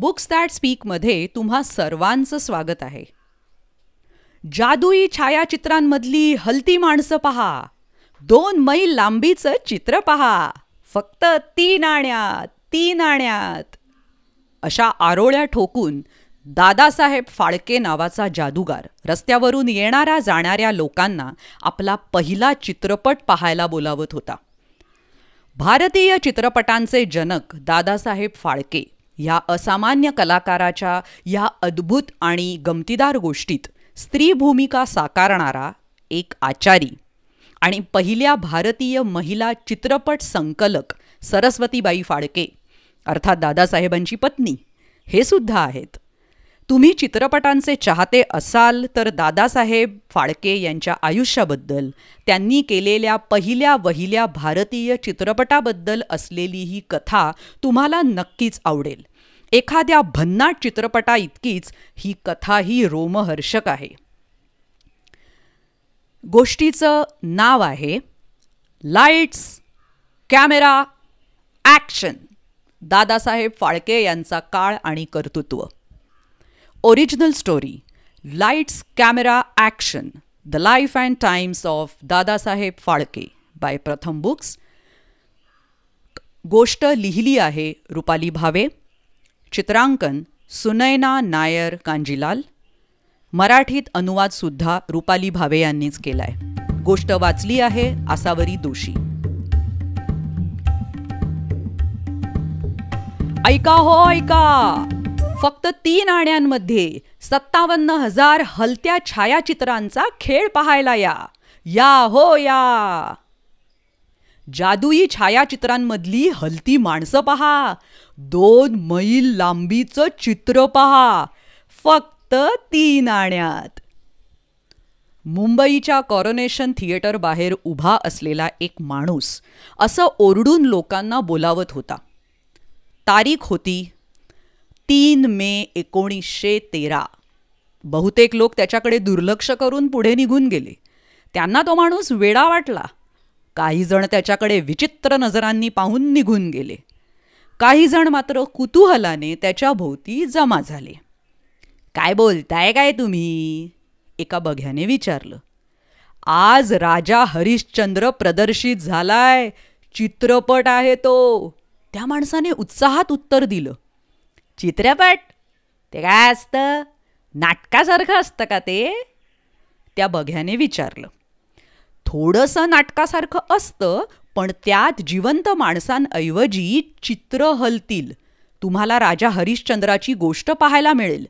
books that स्पीकमध्ये तुम्हा सर्वांचं स्वागत आहे जादुई छायाचित्रांमधली हलती माणसं पहा दोन मैल लांबीचं चित्र पहा फक्त तीन आण्यात तीन आण्यात अशा आरोळ्या ठोकून दादासाहेब फाळके नावाचा जादूगार रस्त्यावरून येणाऱ्या जाणाऱ्या लोकांना आपला पहिला चित्रपट पाहायला बोलावत होता भारतीय चित्रपटांचे जनक दादासाहेब फाळके या असामान्य कलाकाराच्या या अद्भुत आणि गमतीदार गोष्टीत स्त्री भूमिका साकारणारा एक आचारी आणि पहिल्या भारतीय महिला चित्रपट संकलक सरस्वतीबाई फाळके अर्थात दादासाहेबांची पत्नी हे सुद्धा आहेत तुम्ही चित्रपटांचे चाहते असाल तर दादासाहेब फाळके यांच्या आयुष्याबद्दल त्यांनी केलेल्या पहिल्या वहिल्या भारतीय चित्रपटाबद्दल असलेली ही कथा तुम्हाला नक्कीच आवडेल एखाद्या भन्नाट चित्रपटा इतकीच ही कथाही रोमहर्षक आहे गोष्टीचं नाव आहे lights camera action Dadasaheb Phalke यांचा काळ आणि कर्तृत्व original story lights camera action the life and times of Dadasaheb Phalke by Pratham books गोष्ट लिहिली आहे रुपाली भावे चित्रांकन सुनैना नायर कांजीलाल मराठीत अनुवादसुद्धा रुपाली भावे यांनीच केला आहे गोष्ट वाचली आहे आसावरी दोषी ऐका हो ऐका फक्त तीन आण्यांमध्ये सत्तावन्न हजार हलत्या छायाचित्रांचा खेळ पाहायला या या हो या जादुई छायाचित्रांमधली हलती माणसं पहा दोन मैल लांबीचं चित्र पहा फक्त तीन आण्यात मुंबईच्या कॉरोनेशन थिएटर बाहेर उभा असलेला एक माणूस असं ओरडून लोकांना बोलावत होता तारीख होती तीन मे एकोणीसशे तेरा बहुतेक लोक त्याच्याकडे दुर्लक्ष करून पुढे निघून गेले त्यांना तो माणूस वेडा वाटला काही जण त्याच्याकडे विचित्र नजरांनी पाहून निघून गेले काही जण मात्र कुतूहलाने त्याच्या भोवती जमा झाले काय बोलताय काय तुम्ही एका बघ्याने विचारलं आज राजा हरिश्चंद्र प्रदर्शित झालाय चित्रपट आहे तो त्या माणसाने उत्साहात उत्तर दिलं चित्रपट ते काय असतं नाटकासारखं असतं का ते त्या बघ्याने विचारलं थोडंसं नाटकासारखं असतं पण त्यात जिवंत माणसांऐवजी चित्र हलतील तुम्हाला राजा हरिश्चंद्राची गोष्ट पाहायला मिळेल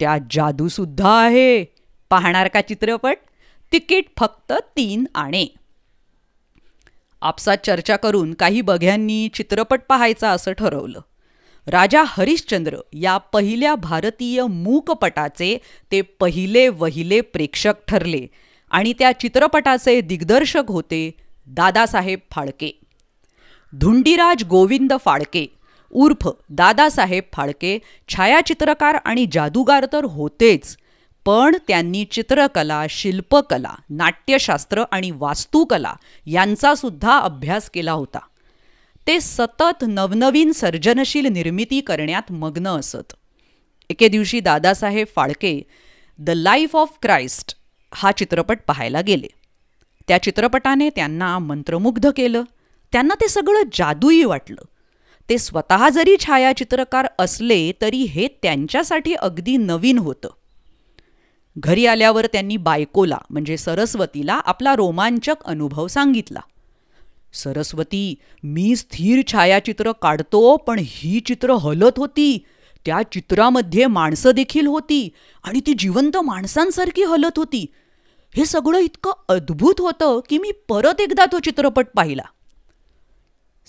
त्यात जादूसुद्धा आहे पाहणार का चित्रपट तिकीट फक्त तीन आणे आपसात चर्चा करून काही बघ्यांनी चित्रपट पाहायचा असं ठरवलं राजा हरिश्चंद्र या पहिल्या भारतीय मूकपटाचे ते पहिले वहिले प्रेक्षक ठरले आणि त्या चित्रपटाचे दिग्दर्शक होते दादासाहेब फाळके धुंडीराज गोविंद फाळके उर्फ दादासाहेब फाळके छायाचित्रकार आणि जादूगार तर होतेच पण त्यांनी चित्रकला शिल्पकला नाट्यशास्त्र आणि वास्तुकला यांचासुद्धा अभ्यास केला होता ते सतत नवनवीन सर्जनशील निर्मिती करण्यात मग्न असत एके दिवशी Dadasaheb Phalke the life of Christ हा चित्रपट पाहायला गेले त्या चित्रपटाने त्यांना मंत्रमुग्ध केलं त्यांना ते सगळं जादूई वाटलं ते स्वतः जरी छायाचित्रकार असले तरी हे त्यांच्यासाठी अगदी नवीन होतं घरी आल्यावर त्यांनी बायकोला म्हणजे सरस्वतीला आपला रोमांचक अनुभव सांगितला सरस्वती मी स्थिर छायाचित्र काढतो पण ही चित्र हलत होती त्या चित्रामध्ये माणसं देखील होती आणि ती जिवंत माणसांसारखी हलत होती हे सगळं इतकं अद्भुत होतं की मी परत एकदा तो चित्रपट पाहिला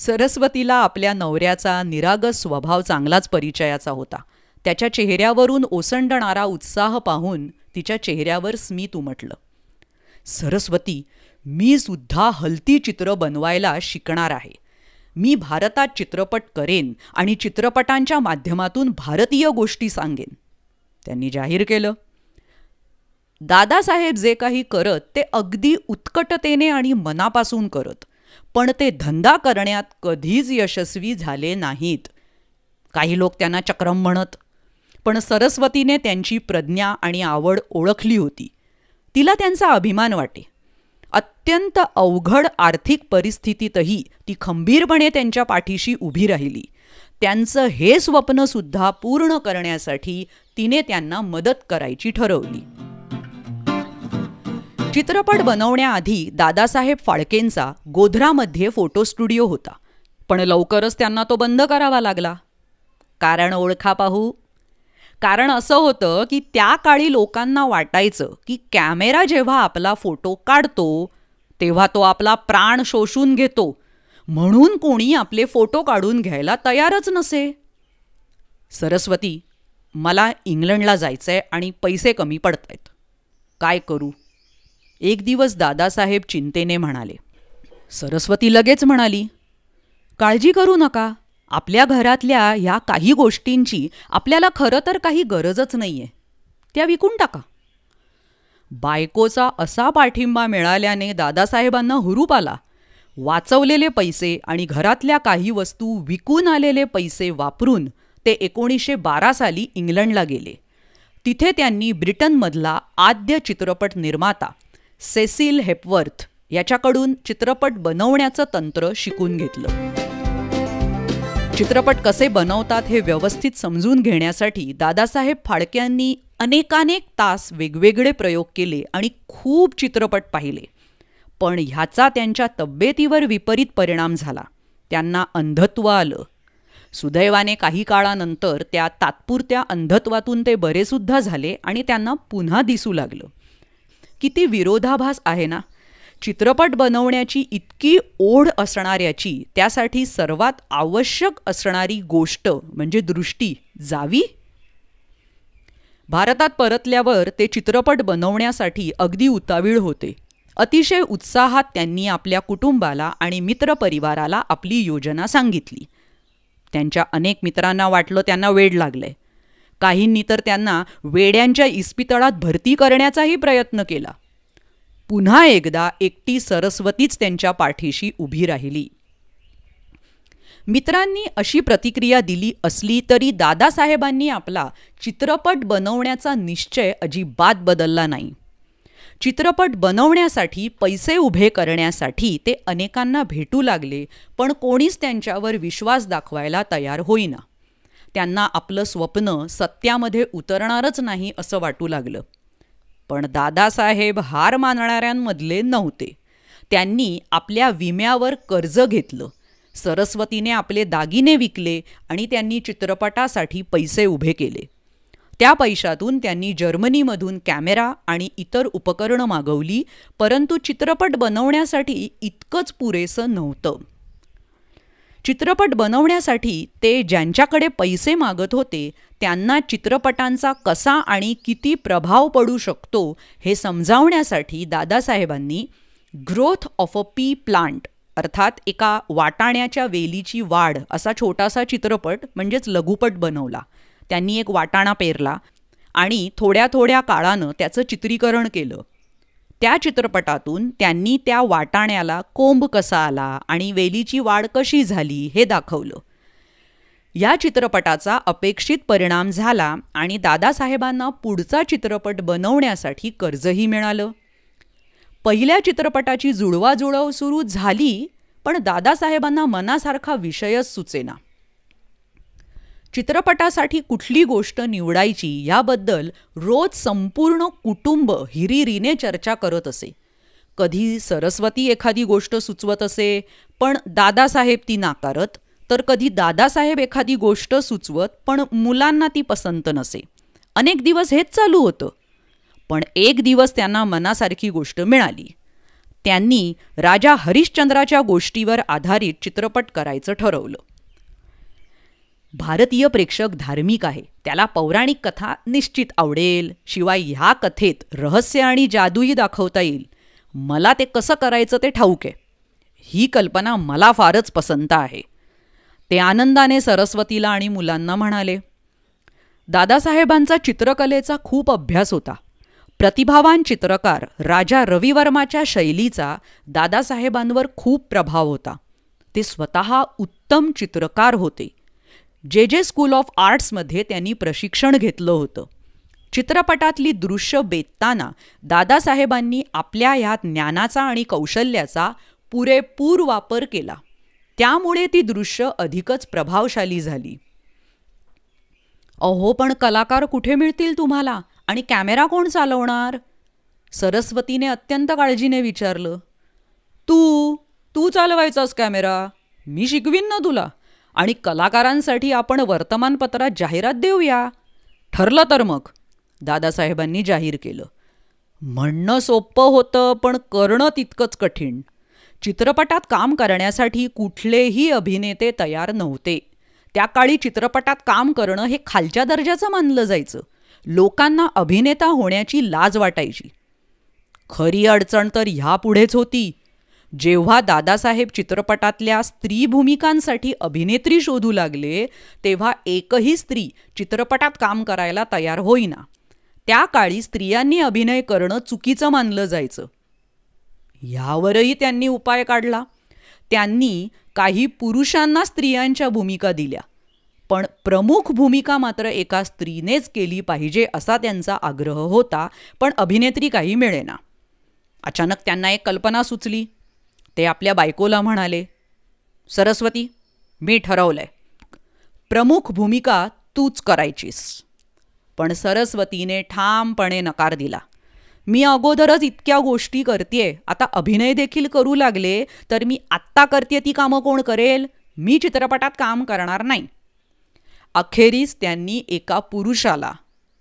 सरस्वतीला आपल्या नवऱ्याचा निरागस स्वभाव चांगलाच परिचयाचा होता त्याच्या चेहऱ्यावरून ओसंडणारा उत्साह पाहून तिच्या चेहऱ्यावर स्मित उमटलं सरस्वती मी सुद्धा हलती चित्र बनवायला शिकणार आहे मी भारतात चित्रपट करेन आणि चित्रपटांच्या माध्यमातून भारतीय गोष्टी सांगेन त्यांनी जाहीर केलं दादासाहेब जे काही करत ते अगदी उत्कटतेने आणि मनापासून करत पण ते धंदा करण्यात कधीच यशस्वी झाले नाहीत काही लोक त्यांना चक्रम म्हणत पण सरस्वतीने त्यांची प्रज्ञा आणि आवड ओळखली होती तिला त्यांचा अभिमान वाटे अत्यंत अवघड आर्थिक परिस्थितीतही ती खंबीरपणे त्यांच्या पाठीशी उभी राहिली त्यांचं हे स्वप्नसुद्धा पूर्ण करण्यासाठी तिने त्यांना मदत करायची ठरवली चित्रपट बनवण्याआधी दादासाहेब फाळकेंचा गोधरामध्ये फोटो स्टुडिओ होता पण लवकरच त्यांना तो बंद करावा लागला कारण ओळखा पाहू कारण असं होतं की त्या काळी लोकांना वाटायचं की कॅमेरा जेव्हा आपला फोटो काढतो तेव्हा तो आपला प्राण शोषून घेतो म्हणून कोणी आपले फोटो काढून घ्यायला तयारच नसे सरस्वती मला इंग्लंडला जायचं आहे आणि पैसे कमी पडत आहेत काय करू एक दिवस दादासाहेब चिंतेने म्हणाले सरस्वती लगेच म्हणाली काळजी करू नका आपल्या घरातल्या ह्या काही गोष्टींची आपल्याला खरं तर काही गरजच नाही आहे त्या विकून टाका बायकोचा असा पाठिंबा मिळाल्याने दादासाहेबांना हुरूप आला वाचवलेले पैसे आणि घरातल्या काही वस्तू विकून आलेले पैसे वापरून ते एकोणीसशे बारा साली इंग्लंडला गेले तिथे त्यांनी ब्रिटनमधला आद्य चित्रपट निर्माता सेसिल हेपवर्थ याच्याकडून चित्रपट बनवण्याचं तंत्र शिकून घेतलं चित्रपट कसे बनवतात हे व्यवस्थित समजून घेण्यासाठी दादासाहेब फाळक्यांनी अनेकानेक तास वेगवेगळे प्रयोग केले आणि खूप चित्रपट पाहिले पण ह्याचा त्यांच्या तब्येतीवर विपरीत परिणाम झाला त्यांना अंधत्व आलं सुदैवाने काही काळानंतर त्या तात्पुरत्या अंधत्वातून ते बरेसुद्धा झाले आणि त्यांना पुन्हा दिसू लागलं किती विरोधाभास आहे ना चित्रपट बनवण्याची इतकी ओढ असणाऱ्याची त्यासाठी सर्वात आवश्यक असणारी गोष्ट म्हणजे दृष्टी जावी भारतात परतल्यावर ते चित्रपट बनवण्यासाठी अगदी उतावीळ होते अतिशय उत्साहात त्यांनी आपल्या कुटुंबाला आणि मित्रपरिवाराला आपली योजना सांगितली त्यांच्या अनेक मित्रांना वाटलं त्यांना वेड लागलंय काहींनी तर त्यांना वेड्यांच्या इस्पितळात भरती करण्याचाही प्रयत्न केला पुन्हा एकदा एकटी सरस्वतीच त्यांच्या पाठीशी उभी राहिली मित्रांनी अशी प्रतिक्रिया दिली असली तरी दादासाहेबांनी आपला चित्रपट बनवण्याचा निश्चय अजिबात बदलला नाही चित्रपट बनवण्यासाठी पैसे उभे करण्यासाठी ते अनेकांना भेटू लागले पण कोणीच त्यांच्यावर विश्वास दाखवायला तयार होईना त्यांना आपलं स्वप्न सत्यामध्ये उतरणारच नाही असं वाटू लागलं पण दादासाहेब हार मानणाऱ्यांमधले नव्हते त्यांनी आपल्या विम्यावर कर्ज घेतलं सरस्वतीने आपले दागिने विकले आणि त्यांनी चित्रपटासाठी पैसे उभे केले त्या पैशातून त्यांनी जर्मनीमधून कॅमेरा आणि इतर उपकरणं मागवली परंतु चित्रपट बनवण्यासाठी इतकंच पुरेसं नव्हतं चित्रपट बनवण्यासाठी ते ज्यांच्याकडे पैसे मागत होते त्यांना चित्रपटांचा कसा आणि किती प्रभाव पडू शकतो हे समजावण्यासाठी दादासाहेबांनी growth of a pea plant अर्थात एका वाटाण्याच्या वेलीची वाढ असा छोटासा चित्रपट म्हणजेच लघुपट बनवला त्यांनी एक वाटाणा पेरला आणि थोड्या थोड्या काळानं त्याचं चित्रीकरण केलं त्या चित्रपटातून त्यांनी त्या वाटाण्याला कोंब कसा आला आणि वेलीची वाढ कशी झाली हे दाखवलं या चित्रपटाचा अपेक्षित परिणाम झाला आणि दादासाहेबांना पुढचा चित्रपट बनवण्यासाठी कर्जही मिळालं पहिल्या चित्रपटाची जुळवाजुळव सुरू झाली पण दादासाहेबांना मनासारखा विषयच सुचेना चित्रपटासाठी कुठली गोष्ट निवडायची याबद्दल रोज संपूर्ण कुटुंब हिरिरीने चर्चा करत असे कधी सरस्वती एखादी गोष्ट सुचवत असे पण दादासाहेब ती नाकारत तर कधी दादासाहेब एखादी गोष्ट सुचवत पण मुलांना ती पसंत नसे अनेक दिवस हेच चालू होतं पण एक दिवस त्यांना मनासारखी गोष्ट मिळाली त्यांनी राजा हरिश्चंद्राच्या गोष्टीवर आधारित चित्रपट करायचं ठरवलं भारतीय प्रेक्षक धार्मिक आहे त्याला पौराणिक कथा निश्चित आवडेल शिवाय ह्या कथेत रहस्य आणि जादूही दाखवता येईल मला ते कसं करायचं ते ठाऊक आहे ही कल्पना मला फारच पसंत आहे ते आनंदाने सरस्वतीला आणि मुलांना म्हणाले दादासाहेबांचा चित्रकलेचा खूप अभ्यास होता प्रतिभावान चित्रकार राजा रविवर्माच्या शैलीचा दादासाहेबांवर खूप प्रभाव होता ते स्वतः उत्तम चित्रकार होते जे जे स्कूल ऑफ आर्ट्समध्ये त्यांनी प्रशिक्षण घेतलं होतं चित्रपटातली दृश्य बेतताना दादासाहेबांनी आपल्या ह्या ज्ञानाचा आणि कौशल्याचा पुरेपूर वापर केला त्यामुळे ती दृश्य अधिकच प्रभावशाली झाली अहो पण कलाकार कुठे मिळतील तुम्हाला आणि कॅमेरा कोण चालवणार सरस्वतीने अत्यंत काळजीने विचारलं तू तू चालवायचास कॅमेरा मी शिकवीन ना तुला आणि कलाकारांसाठी आपण वर्तमानपत्रात जाहिरात देऊया ठरलं तर मग दादासाहेबांनी जाहीर केलं म्हणणं सोपं होतं पण करणं तितकंच कठीण चित्रपटात काम करण्यासाठी कुठलेही अभिनेते तयार नव्हते त्या काळी चित्रपटात काम करणं हे खालच्या दर्जाचं मानलं जायचं लोकांना अभिनेता होण्याची लाज वाटायची खरी अडचण तर ह्यापुढेच होती जेव्हा दादासाहेब चित्रपटातल्या स्त्री भूमिकांसाठी अभिनेत्री शोधू लागले तेव्हा एकही स्त्री चित्रपटात काम करायला तयार होईना त्या काळी स्त्रियांनी अभिनय करणं चुकीचं मानलं जायचं यावरही त्यांनी उपाय काढला त्यांनी काही पुरुषांना स्त्रियांच्या भूमिका दिल्या पण प्रमुख भूमिका मात्र एका स्त्रीनेच केली पाहिजे असा त्यांचा आग्रह होता पण अभिनेत्री काही मिळेना अचानक त्यांना एक कल्पना सुचली ते आपल्या बायकोला म्हणाले सरस्वती मी ठरवलंय प्रमुख भूमिका तूच करायचीस पण सरस्वतीने ठामपणे नकार दिला मी अगोदरच इतक्या गोष्टी करते आता अभिनय देखील करू लागले तर मी आत्ता करते ती कामं कोण करेल मी चित्रपटात काम करणार नाही अखेरीस त्यांनी एका पुरुषाला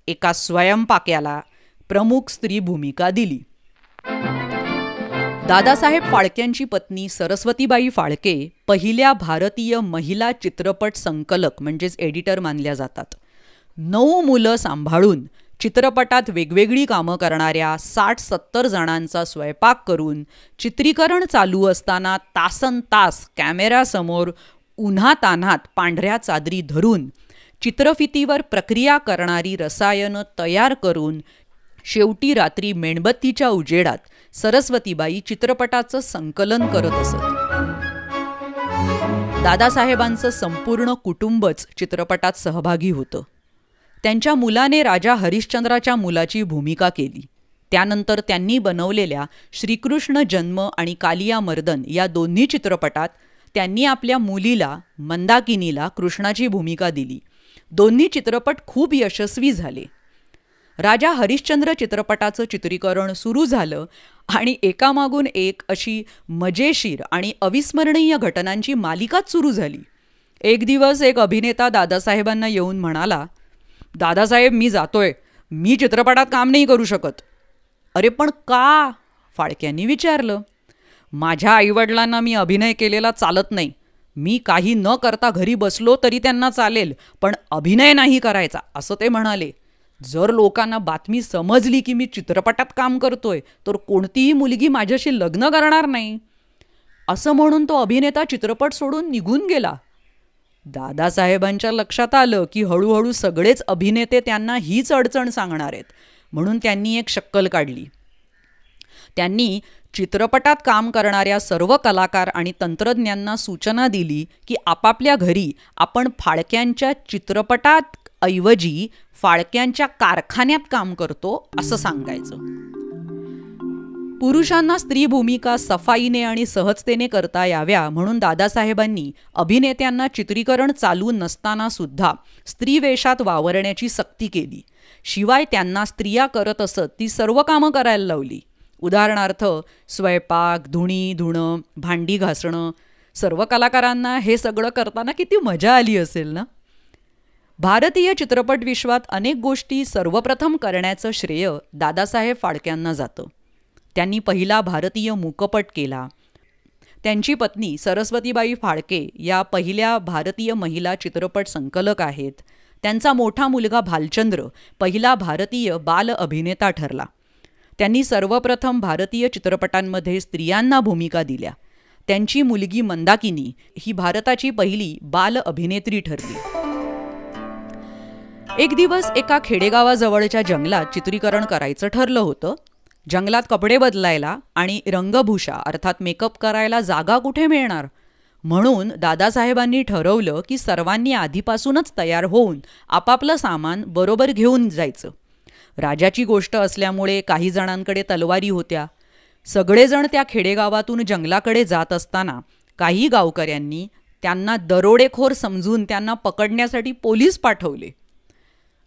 एका स्वयंपाक्याला प्रमुख स्त्री भूमिका दिली दादासाहेब फाळक्यांची पत्नी सरस्वतीबाई फाळके पहिल्या भारतीय महिला चित्रपट संकलक म्हणजेच एडिटर मानल्या जातात नऊ मुलं सांभाळून चित्रपटात वेगवेगळी कामं करणाऱ्या साठ सत्तर जणांचा स्वयंपाक करून चित्रीकरण चालू असताना तासन तास कॅमेऱ्यासमोर उन्हातान्हात पांढऱ्या चादरी धरून चित्रफितीवर प्रक्रिया करणारी रसायनं तयार करून शेवटी रात्री मेणबत्तीच्या उजेडात सरस्वतीबाई चित्रपटाचं संकलन करत असत दादासाहेबांचं संपूर्ण कुटुंबच चित्रपटात सहभागी होतं त्यांच्या मुलाने राजा हरिश्चंद्राच्या मुलाची भूमिका केली त्यानंतर त्यांनी बनवलेल्या श्रीकृष्ण जन्म आणि कालिया मर्दन या दोन्ही चित्रपटात त्यांनी आपल्या मुलीला मंदाकिनीला कृष्णाची भूमिका दिली दोन्ही चित्रपट खूप यशस्वी झाले राजा हरिश्चंद्र चित्रपटाचं चित्रीकरण सुरू झालं आणि एकामागून एक अशी मजेशीर आणि अविस्मरणीय घटनांची मालिकाच सुरू झाली एक दिवस एक अभिनेता दादासाहेबांना येऊन म्हणाला दादासाहेब मी जातोय मी चित्रपटात काम नाही करू शकत अरे पण का फाळक्यांनी विचारलं माझ्या आईवडिलांना मी अभिनय केलेला चालत नाही मी काही न करता घरी बसलो तरी त्यांना चालेल पण अभिनय नाही करायचा असं ते म्हणाले जर लोकांना बातमी समजली की मी चित्रपटात काम करतोय तर कोणतीही मुलगी माझ्याशी लग्न करणार नाही असं म्हणून तो अभिनेता चित्रपट सोडून निघून गेला दादासाहेबांच्या लक्षात आलं की हळूहळू सगळेच अभिनेते त्यांना हीच अडचण सांगणार आहेत म्हणून त्यांनी एक शक्कल काढली त्यांनी चित्रपटात काम करणाऱ्या सर्व कलाकार आणि तंत्रज्ञांना सूचना दिली की आपापल्या घरी आपण फाळक्यांच्या चित्रपटात ऐवजी फाळक्यांच्या कारखान्यात काम करतो असं सांगायचं पुरुषांना स्त्री भूमिका सफाईने आणि सहजतेने करता याव्या म्हणून दादासाहेबांनी अभिनेत्यांना चित्रीकरण चालू नसताना सुद्धा स्त्री वेशात वावरण्याची सक्ती केली शिवाय त्यांना स्त्रिया करत असत ती सर्व कामं करायला लावली उदाहरणार्थ स्वयंपाक धुणी धुणं भांडी घासणं सर्व कलाकारांना हे सगळं करताना किती मजा आली असेल ना भारतीय चित्रपट विश्वात अनेक गोष्टी सर्वप्रथम करण्याचं श्रेय दादासाहेब फाळक्यांना जातं त्यांनी पहिला भारतीय मूकपट केला त्यांची पत्नी सरस्वतीबाई फाळके या पहिल्या भारतीय महिला चित्रपट संकलक आहेत त्यांचा मोठा मुलगा भालचंद्र पहिला भारतीय बाल अभिनेता ठरला त्यांनी सर्वप्रथम भारतीय चित्रपटांमध्ये स्त्रियांना भूमिका दिल्या त्यांची मुलगी मंदाकिनी ही भारताची पहिली बाल अभिनेत्री ठरली एक दिवस एका खेडेगावाजवळच्या जंगलात चित्रीकरण करायचं ठरलं होतं जंगलात कपडे बदलायला आणि रंगभूषा अर्थात मेकअप करायला जागा कुठे मिळणार म्हणून दादासाहेबांनी ठरवलं की सर्वांनी आधीपासूनच तयार होऊन आपापलं सामान बरोबर घेऊन जायचं राजाची गोष्ट असल्यामुळे काही जणांकडे तलवारी होत्या सगळेजण त्या खेडेगावातून जंगलाकडे जात असताना काही गावकऱ्यांनी त्यांना दरोडेखोर समजून त्यांना पकडण्यासाठी पोलीस पाठवले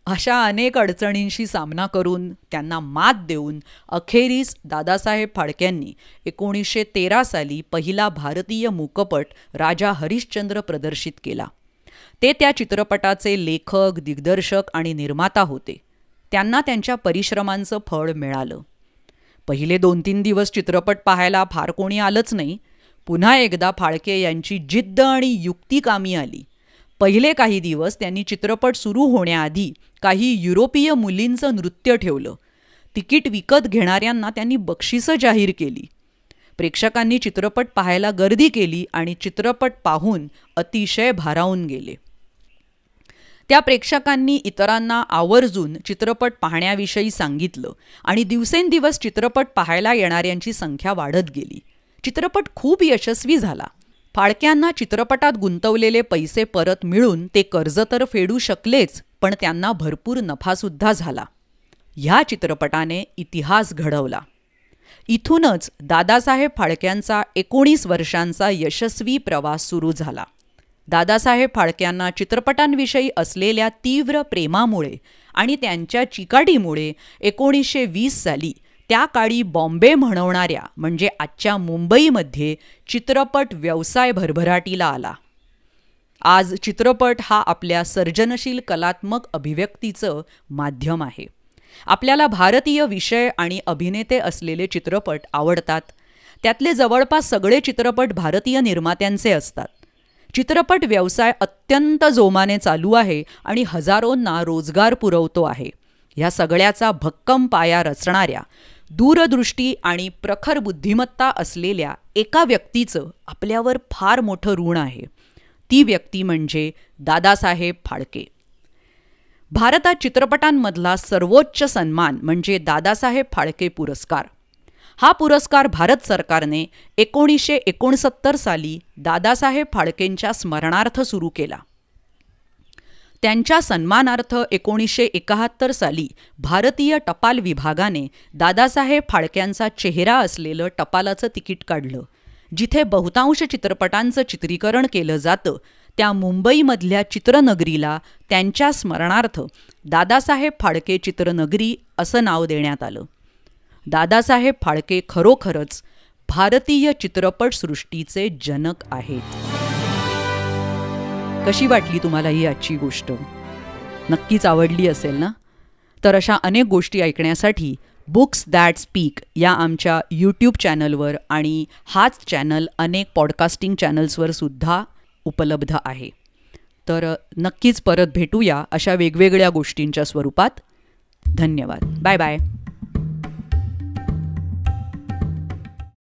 अशा अनेक अडचणींशी सामना करून त्यांना मात देऊन अखेरीस दादासाहेब फाळक्यांनी एकोणीसशे तेरा साली पहिला भारतीय मूकपट राजा हरिश्चंद्र प्रदर्शित केला ते त्या चित्रपटाचे लेखक दिग्दर्शक आणि निर्माता होते त्यांना त्यांच्या परिश्रमांचं फळ मिळालं पहिले दोन तीन दिवस चित्रपट पाहायला फार कोणी आलंच नाही पुन्हा एकदा फाळके यांची जिद्द आणि युक्ती कामी आली पहिले काही दिवस त्यांनी चित्रपट सुरू होण्याआधी काही युरोपीय मुलींचं नृत्य ठेवलं तिकीट विकत घेणाऱ्यांना त्यांनी बक्षिसं जाहीर केली प्रेक्षकांनी चित्रपट पाहायला गर्दी केली आणि चित्रपट पाहून अतिशय भारावून गेले त्या प्रेक्षकांनी इतरांना आवर्जून चित्रपट पाहण्याविषयी सांगितलं आणि दिवसेंदिवस चित्रपट पाहायला येणाऱ्यांची संख्या वाढत गेली चित्रपट खूप यशस्वी झाला फाळक्यांना चित्रपटात गुंतवलेले पैसे परत मिळून ते कर्ज तर फेडू शकलेच पण त्यांना भरपूर नफासुद्धा झाला ह्या चित्रपटाने इतिहास घडवला इथूनच दादासाहेब फाळक्यांचा एकोणीस वर्षांचा यशस्वी प्रवास सुरू झाला दादासाहेब फाळक्यांना चित्रपटांविषयी असलेल्या तीव्र प्रेमामुळे आणि त्यांच्या चिकाटीमुळे एकोणीसशे वीस साली त्या काळी बॉम्बे म्हणवणाऱ्या म्हणजे आजच्या मुंबईमध्ये चित्रपट व्यवसाय भरभराटीला आला आज चित्रपट हा आपल्या सर्जनशील कलात्मक अभिव्यक्तीचं माध्यम आहे आपल्याला भारतीय विषय आणि अभिनेते असलेले चित्रपट आवडतात त्यातले जवळपास सगळे चित्रपट भारतीय निर्मात्यांचे असतात चित्रपट व्यवसाय अत्यंत जोमाने चालू आहे आणि हजारोंना रोजगार पुरवतो आहे ह्या सगळ्याचा भक्कम पाया रचणाऱ्या दूरदृष्टी आणि प्रखर बुद्धिमत्ता असलेल्या एका व्यक्तीचं आपल्यावर फार मोठं ऋण आहे ती व्यक्ती म्हणजे दादासाहेब फाळके भारतात चित्रपटांमधला सर्वोच्च सन्मान म्हणजे दादासाहेब फाळके पुरस्कार हा पुरस्कार भारत सरकारने एकोणीसशे एकोणसत्तर साली दादासाहेब फाळकेंच्या स्मरणार्थ सुरू केला त्यांच्या सन्मानार्थ एकोणीसशे एकाहत्तर साली भारतीय टपाल विभागाने दादासाहेब फाळक्यांचा चेहरा असलेलं टपालाचं तिकीट काढलं जिथे बहुतांश चित्रपटांचं चित्रीकरण केलं जातं त्या मुंबईमधल्या चित्रनगरीला त्यांच्या स्मरणार्थ दादासाहेब फाळके चित्रनगरी असं नाव देण्यात आलं दादासाहेब फाळके खरोखरच भारतीय चित्रपटसृष्टीचे जनक आहेत कशी वाटली तुम्हाला ही आजची गोष्ट नक्कीच आवडली असेल ना तर अशा अनेक गोष्टी ऐकण्यासाठी बुक्स दॅट स्पीक या आमच्या यूट्यूब चॅनलवर आणि हाच चॅनल अनेक पॉडकास्टिंग चॅनल्सवर सुद्धा उपलब्ध आहे तर नक्कीच परत भेटूया अशा वेगवेगळ्या गोष्टींच्या स्वरूपात धन्यवाद बाय बाय